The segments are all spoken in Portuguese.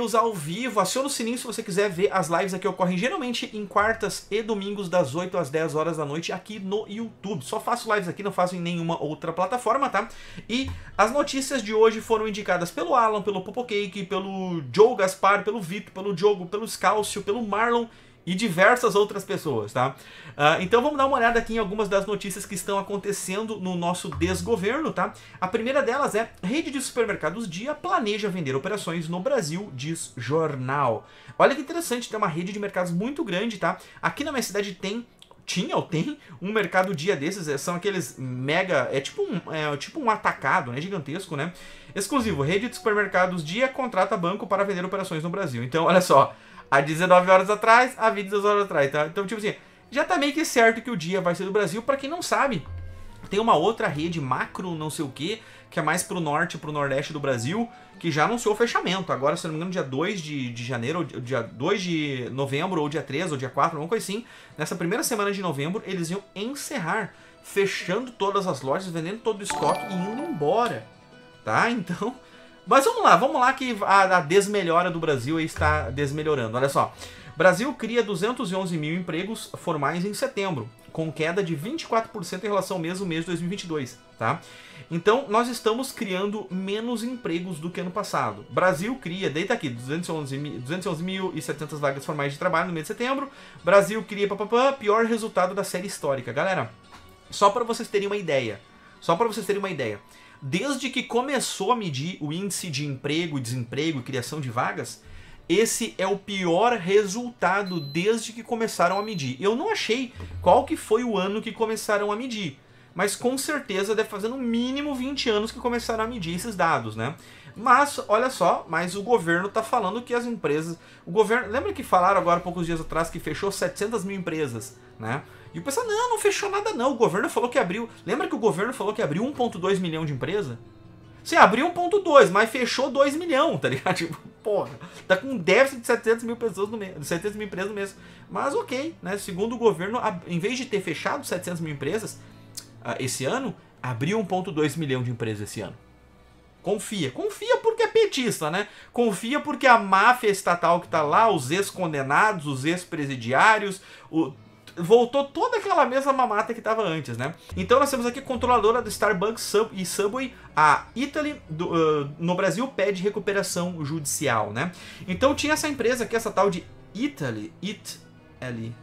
Deus ao vivo. Aciona o sininho se você quiser ver as lives aqui ocorrem geralmente em quartas e domingos das 8 às 10 horas da noite aqui no YouTube. Só faço lives aqui, não faço em nenhuma outra plataforma, tá? E as notícias de hoje foram indicadas pelo Alan, pelo Popocake, pelo Joe Gaspar, pelo Vito, pelo Diogo, pelo Scalcio, pelo Marlon e diversas outras pessoas, tá? Uh, então vamos dar uma olhada aqui em algumas das notícias que estão acontecendo no nosso desgoverno, tá? A primeira delas é rede de supermercados Dia planeja vender operações no Brasil, diz jornal. Olha que interessante, tem uma rede de mercados muito grande, tá? Aqui na minha cidade tem tinha ou tem um mercado dia desses, é, são aqueles mega, é tipo um, é tipo um atacado, né, gigantesco, né? Exclusivo, rede de supermercados dia contrata banco para vender operações no Brasil. Então, olha só, há 19 horas atrás, há 22 horas atrás, tá? Então, tipo assim, já tá meio que certo que o dia vai ser do Brasil, para quem não sabe. Tem uma outra rede macro, não sei o que, que é mais pro norte, pro nordeste do Brasil, que já anunciou o fechamento. Agora, se não me engano, dia 2 de, de janeiro, ou dia 2 de novembro, ou dia 3, ou dia 4, alguma coisa assim. Nessa primeira semana de novembro, eles iam encerrar, fechando todas as lojas, vendendo todo o estoque e indo embora. Tá? Então, mas vamos lá, vamos lá que a, a desmelhora do Brasil está desmelhorando. Olha só. Brasil cria 211 mil empregos formais em setembro, com queda de 24% em relação ao mesmo mês de 2022, tá? Então, nós estamos criando menos empregos do que ano passado. Brasil cria, deita aqui, 211.700 211 vagas formais de trabalho no mês de setembro. Brasil cria, papapá, pior resultado da série histórica. Galera, só para vocês terem uma ideia, só para vocês terem uma ideia, desde que começou a medir o índice de emprego, desemprego e criação de vagas, esse é o pior resultado desde que começaram a medir. Eu não achei qual que foi o ano que começaram a medir, mas com certeza deve fazer no mínimo 20 anos que começaram a medir esses dados, né? Mas, olha só, mas o governo está falando que as empresas. O governo. Lembra que falaram agora poucos dias atrás que fechou 700 mil empresas, né? E o pessoal, não, não fechou nada não. O governo falou que abriu. Lembra que o governo falou que abriu 1,2 milhão de empresas? Você abriu 1.2, mas fechou 2 milhão, tá ligado? Tipo, porra, tá com um déficit de 700 mil pessoas no mês, 700 mil empresas no mês. Mas ok, né? Segundo o governo, em vez de ter fechado 700 mil empresas uh, esse ano, abriu 1.2 milhão de empresas esse ano. Confia. Confia porque é petista, né? Confia porque a máfia estatal que tá lá, os ex-condenados, os ex-presidiários, o... voltou toda aquela mesma mamata que tava antes, né? Então nós temos aqui controladora do Starbucks Sub e Subway, a Italy do, uh, no Brasil pede recuperação judicial, né? Então tinha essa empresa aqui, essa tal de Italy, Italy, L,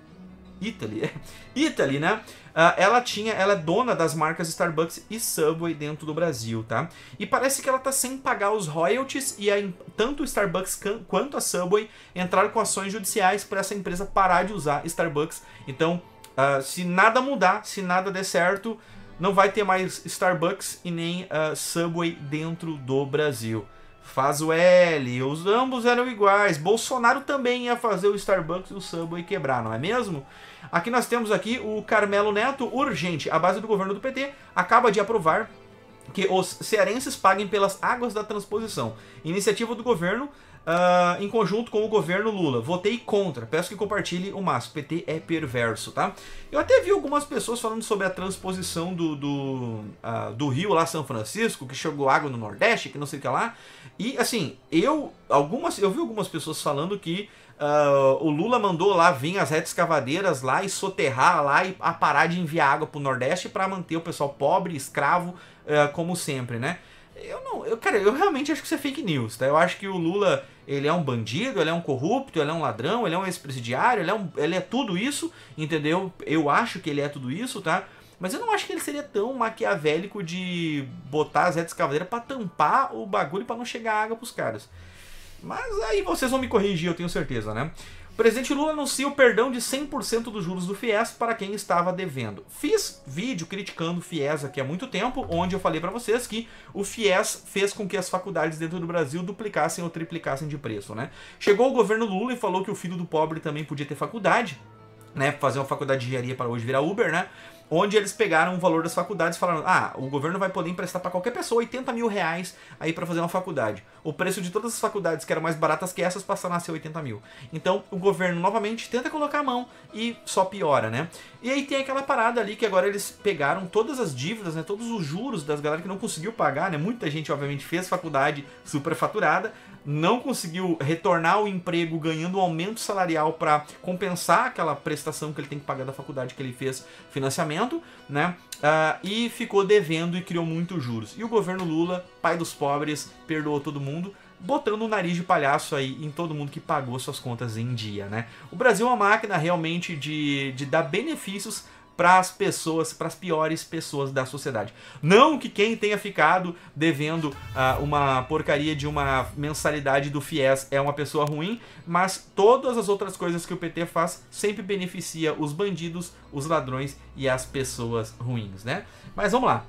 Italy, Italy, né? Ah, ela tinha, ela é dona das marcas Starbucks e Subway dentro do Brasil, tá? E parece que ela tá sem pagar os royalties e a, tanto o Starbucks quanto a Subway entraram com ações judiciais para essa empresa parar de usar Starbucks. Então, uh, se nada mudar, se nada der certo, não vai ter mais Starbucks e nem uh, Subway dentro do Brasil faz o L, os ambos eram iguais. Bolsonaro também ia fazer o Starbucks e o Subway quebrar, não é mesmo? Aqui nós temos aqui o Carmelo Neto, urgente, a base do governo do PT acaba de aprovar que os cearenses paguem pelas águas da transposição. Iniciativa do governo uh, em conjunto com o governo Lula. Votei contra. Peço que compartilhe o máximo. PT é perverso, tá? Eu até vi algumas pessoas falando sobre a transposição do, do, uh, do rio lá, São Francisco, que chegou água no Nordeste, que não sei o que lá. E, assim, eu, algumas, eu vi algumas pessoas falando que Uh, o Lula mandou lá vir as redes cavadeiras lá e soterrar lá e a parar de enviar água pro Nordeste para manter o pessoal pobre, escravo, uh, como sempre, né? Eu não, eu, cara, eu realmente acho que isso é fake news, tá? Eu acho que o Lula ele é um bandido, ele é um corrupto, ele é um ladrão, ele é um ex-presidiário, ele, é um, ele é tudo isso, entendeu? Eu acho que ele é tudo isso, tá? Mas eu não acho que ele seria tão maquiavélico de botar as redes cavaleiras pra tampar o bagulho para não chegar água pros caras. Mas aí vocês vão me corrigir, eu tenho certeza, né? presidente Lula anuncia o perdão de 100% dos juros do FIES para quem estava devendo. Fiz vídeo criticando o FIES aqui há muito tempo, onde eu falei para vocês que o FIES fez com que as faculdades dentro do Brasil duplicassem ou triplicassem de preço, né? Chegou o governo Lula e falou que o filho do pobre também podia ter faculdade, né? Fazer uma faculdade de engenharia para hoje virar Uber, né? onde eles pegaram o valor das faculdades falando: ah, o governo vai poder emprestar para qualquer pessoa 80 mil reais aí para fazer uma faculdade. O preço de todas as faculdades que eram mais baratas que essas passaram a ser 80 mil. Então o governo novamente tenta colocar a mão e só piora, né? E aí tem aquela parada ali que agora eles pegaram todas as dívidas, né? Todos os juros das galera que não conseguiu pagar, né? Muita gente, obviamente, fez faculdade superfaturada, não conseguiu retornar o emprego ganhando um aumento salarial para compensar aquela prestação que ele tem que pagar da faculdade que ele fez financiamento momento, né? Uh, e ficou devendo e criou muitos juros. E o governo Lula, pai dos pobres, perdoou todo mundo, botando o nariz de palhaço aí em todo mundo que pagou suas contas em dia, né? O Brasil é uma máquina realmente de, de dar benefícios para as pessoas, para as piores pessoas da sociedade. Não que quem tenha ficado devendo uh, uma porcaria de uma mensalidade do FIES é uma pessoa ruim, mas todas as outras coisas que o PT faz sempre beneficia os bandidos, os ladrões e as pessoas ruins, né? Mas vamos lá.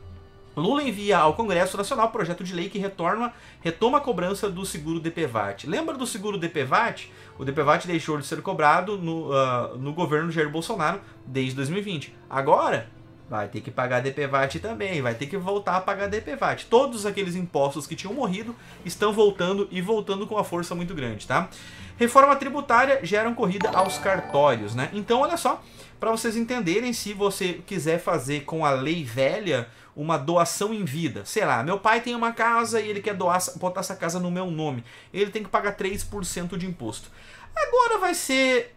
Lula envia ao Congresso Nacional projeto de lei que retorna, retoma a cobrança do seguro DPVAT. Lembra do seguro DPVAT? O DPVAT deixou de ser cobrado no, uh, no governo Jair Bolsonaro desde 2020. Agora, vai ter que pagar DPVAT também, vai ter que voltar a pagar DPVAT. Todos aqueles impostos que tinham morrido estão voltando e voltando com uma força muito grande, tá? Reforma tributária gera corrida aos cartórios, né? Então, olha só, para vocês entenderem, se você quiser fazer com a lei velha uma doação em vida. Sei lá, meu pai tem uma casa e ele quer doar, botar essa casa no meu nome. Ele tem que pagar 3% de imposto. Agora vai ser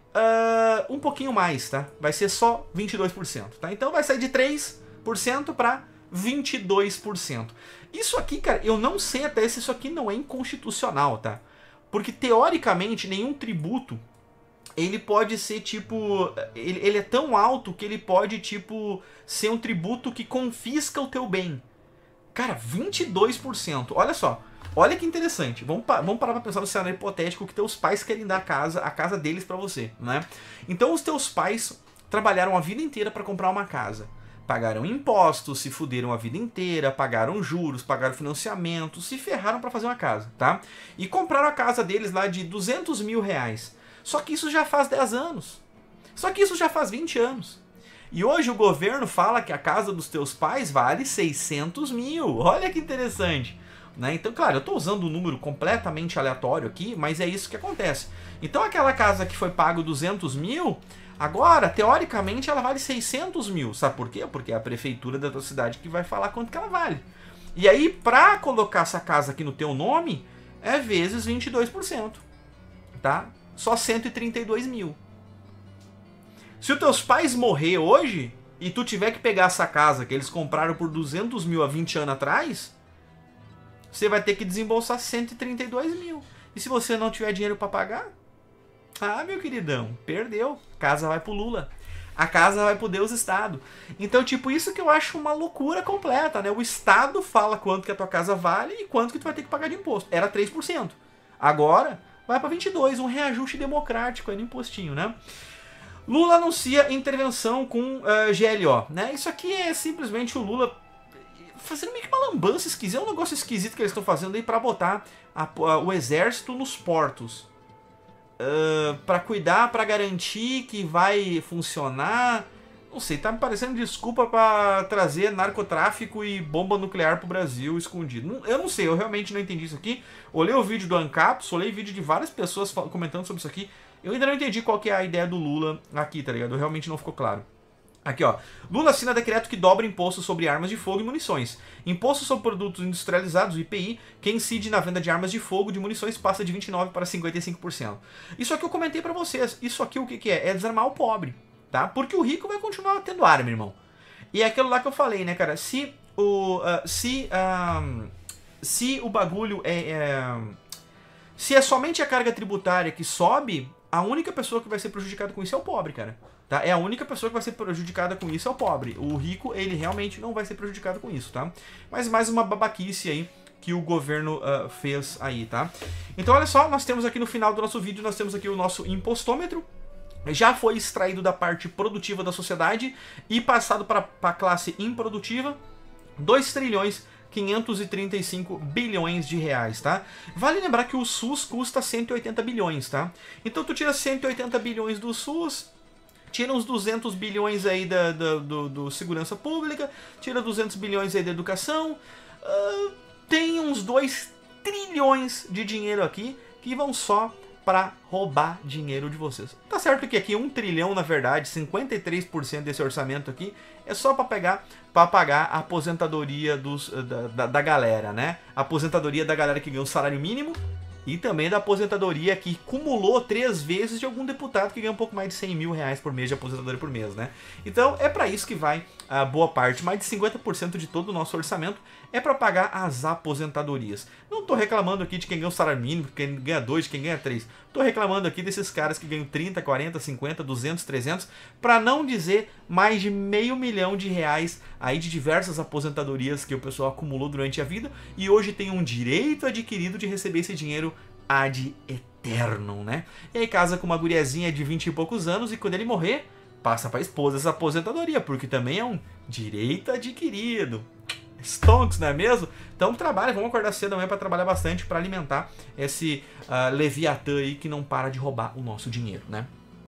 uh, um pouquinho mais, tá? Vai ser só 22%, tá? Então vai sair de 3% para 22%. Isso aqui, cara, eu não sei até se isso aqui não é inconstitucional, tá? Porque teoricamente nenhum tributo ele pode ser tipo. Ele, ele, é tão alto que ele pode, tipo, ser um tributo que confisca o teu bem. Cara, 22%. Olha só. Olha que interessante. Vamos, pa vamos parar pra pensar no cenário hipotético que teus pais querem dar a casa, a casa deles para você, né? Então os teus pais trabalharam a vida inteira para comprar uma casa. Pagaram impostos, se fuderam a vida inteira, pagaram juros, pagaram financiamento, se ferraram para fazer uma casa, tá? E compraram a casa deles lá de 200 mil reais só que isso já faz 10 anos. Só que isso já faz 20 anos. E hoje o governo fala que a casa dos teus pais vale 600 mil. Olha que interessante. Né? Então, claro, eu estou usando um número completamente aleatório aqui, mas é isso que acontece. Então, aquela casa que foi pago 200 mil, agora, teoricamente, ela vale 600 mil. Sabe por quê? Porque é a prefeitura da tua cidade que vai falar quanto que ela vale. E aí, para colocar essa casa aqui no teu nome, é vezes 22%. Tá? só 132 mil. Se os teus pais morrer hoje e tu tiver que pegar essa casa que eles compraram por 200 mil há 20 anos atrás, você vai ter que desembolsar 132 mil. E se você não tiver dinheiro para pagar, ah, meu queridão, perdeu. A casa vai pro Lula. A casa vai pro Deus Estado. Então, tipo, isso que eu acho uma loucura completa, né? O Estado fala quanto que a tua casa vale e quanto que tu vai ter que pagar de imposto. Era 3%. Agora, vai para 22, um reajuste democrático aí no impostinho, né? Lula anuncia intervenção com uh, eh, GLO, né? Isso aqui é simplesmente o Lula fazendo meio que uma lambança esquisita, é um negócio esquisito que eles estão fazendo aí para botar a, a, o exército nos portos. Uh, para cuidar, para garantir que vai funcionar, não sei, tá me parecendo desculpa para trazer narcotráfico e bomba nuclear pro Brasil escondido. Eu não sei, eu realmente não entendi isso aqui. Olhei o vídeo do ANCAPS, olhei vídeo de várias pessoas comentando sobre isso aqui. Eu ainda não entendi qual que é a ideia do Lula aqui, tá ligado? Realmente não ficou claro. Aqui, ó. Lula assina decreto que dobra imposto sobre armas de fogo e munições. Imposto sobre produtos industrializados, IPI, que incide na venda de armas de fogo e de munições passa de 29% para 55%. Isso aqui eu comentei para vocês. Isso aqui o que, que é? É desarmar o pobre tá? Porque o rico vai continuar tendo arma, irmão. E é aquilo lá que eu falei, né, cara? Se o, uh, se, uh, se o bagulho é, é, se é somente a carga tributária que sobe, a única pessoa que vai ser prejudicada com isso é o pobre, cara. Tá? É a única pessoa que vai ser prejudicada com isso é o pobre. O rico, ele realmente não vai ser prejudicado com isso, tá? Mas mais uma babaquice aí que o governo uh, fez aí, tá? Então, olha só, nós temos aqui no final do nosso vídeo, nós temos aqui o nosso impostômetro, já foi extraído da parte produtiva da sociedade e passado para a classe improdutiva, 2 trilhões 535 bilhões de reais, tá? Vale lembrar que o SUS custa 180 bilhões, tá? Então tu tira 180 bilhões do SUS, tira uns 200 bilhões aí da, da do, do, segurança pública, tira 200 bilhões aí da educação, uh, tem uns 2 trilhões de dinheiro aqui que vão só para roubar dinheiro de vocês. Tá certo que aqui um trilhão, na verdade, 53% desse orçamento aqui é só para pegar para pagar a aposentadoria dos, eh, da, da, da, galera, né? A aposentadoria da galera que ganha o salário mínimo e também da aposentadoria que cumulou três vezes de algum deputado que ganha um pouco mais de 100 mil reais por mês de aposentadoria por mês, né? Então é para isso que vai a boa parte, mais de 50% de todo o nosso orçamento é para pagar as aposentadorias. Não tô reclamando aqui de quem ganha o salário mínimo, quem ganha dois, quem ganha três. Tô reclamando aqui desses caras que ganham 30, 40, 50, 200, 300, para não dizer mais de meio milhão de reais aí de diversas aposentadorias que o pessoal acumulou durante a vida e hoje tem um direito adquirido de receber esse dinheiro ad eternum, né? E aí casa com uma guriazinha de 20 e poucos anos e quando ele morrer, passa para a esposa essa aposentadoria, porque também é um direito adquirido. Stonks, não é mesmo? Então trabalha, vamos acordar cedo amanhã para trabalhar bastante para alimentar esse uh, Leviatã aí que não para de roubar o nosso dinheiro, né?